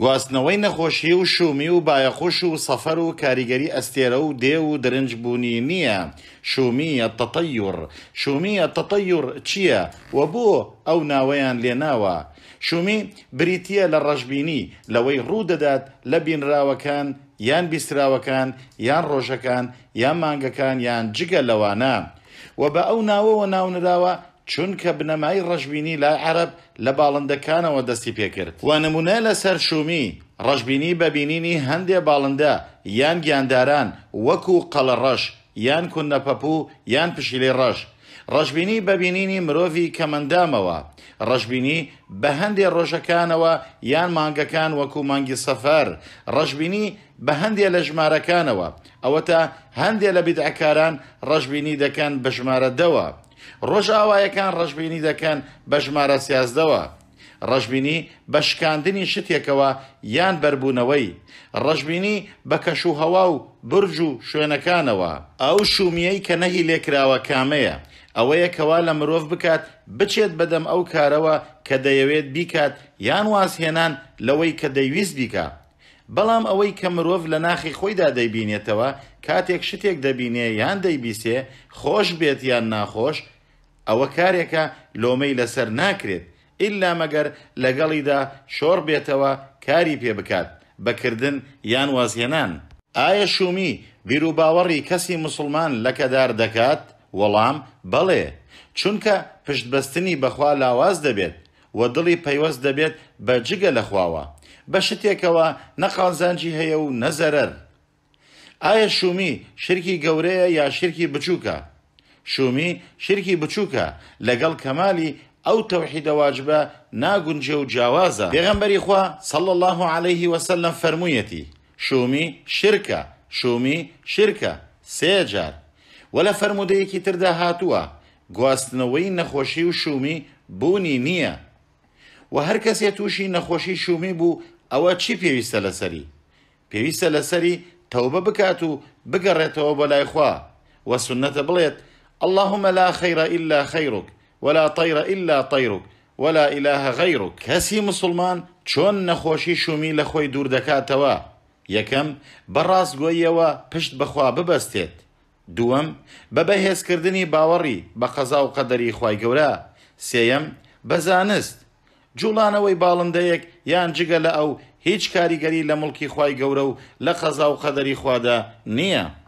گواستنەوەی نەخۆشی و شومی و بایەخۆش و سەفەر و کاریگەری ئەستێرە و دێ و درنجبوونی نییە شومیە تەتەیور شومیە تەتەیور چییە وە بۆ ئەو ناوەیان لێناوە شومی بریتە لە ڕەژبینی لەوەی ڕوودەدات لە بینراوەکان یان بیسراوەکان یان ڕۆژەکان یان مانگەکان یان جگە لەوانە و بە ئەو ناوەوە ناونراوە چونکە بنەمای ڕژبینی لای عرب لە باڵندەکانەوە دەستی پێکرد و نمونە لە سەرشومی ڕژبینی بەبینینی هەندێ باڵندە یان گیانداران وەکو قەڵە ڕەش یان کوندەپەپوو یان پشیلەی ڕەش ڕژبینی بەبینینی مرۆڤی کەمەندامەوە ڕژبینی بە هەندێ ڕۆژەکانەوە یان مانگەکان وەکو مانگی سەفەر ڕژبینی بە هەندێ لە ژمارەکانەوە ئەوە تا هەندێ لە بیدعکاران ڕژبینی دەکەن بە ژمارە دەوە ڕۆژاوایەکان ڕژبینی دەکەن بە ژمارە سیازدەوە. ڕژبینی بە شکاندنی شتێکەوە یان بربوونەوەی، ڕژبینی بە کەشوو هەوا و برج و شوێنەکانەوە، ئەو شومیەی کە نەهی لێکراوە کامەیە، ئەوەیە کەوا لە مرۆڤ بکات بچێت بەدەم ئەو کارەوە کە دەیەوێت بیکات یان وازهێنان لەوەی کە دەیویست بیکە. بەڵام ئەوەی کە مرۆڤ لە ناخی خۆیدا دەیبینێتەوە کاتێک شتێک دەبینێ یان دەیبیسێ خۆش بێت یان ناخۆش ئەوە کارێکە لۆمەی لەسەر ناکرێت ئللا مەگەر لەگەڵیدا شۆڕ بێتەوە کاری پێ بکات بەکردن یان وازهێنان ئایا شومی بیرروباوەڕی کەسی مسلمان لەکەدار دەکات وەڵام بەڵێ چونکە پشتبەستنی بەخوا لاواز دەبێت و دڵی پەیوەست دەبێت بە جگە لەخواوە بە شتێکەوە نەقازانجی هەیە و نەزەرەر ئایا شومی شرکی گەورەیە یا شرکی بچووکە شومی شرکی بچووکە لەگەڵ کەمالی ئەو تەوحیدە واجبە ناگونجێ و جیاوازە پێغەمبەری خوا سەڵ الله عليه وسلم فەرموویەتی شومی شرکە شومی شرکە سێجار وەلا فەرمودەیەکی تردا هاتووە گواستنەوەی نەخۆشی و شومی بوونی نییە و هەر کەسێ تووشی نەخۆشی شومی بوو ئەوە چی پێویستە لەسەری پێویستە لەسەری تەوبە بکات و بگەڕێتەوە بەلای خوا وەسنەتە بڵێت اللهم لا خير إلا خيرك ولا طير إلا طيرك ولا إله غيرك کەسی مسلمان چۆن نەخۆشی شومی لە خۆی دوور دەکاتەوە یەکەم بەڕاستگۆیەوە پشت بەخوا ببەستێت دووەم بە بەهێزکردنی باوەڕی بە قەزا و قەدەری خی گەورە سێەم بەزانست جوڵانەوەی باڵندەیەک یان جگە لە ئەو هیچ کاریگەری لە مڵکی خی گەورە و لە قەزا و قەدەری خوادا نییە.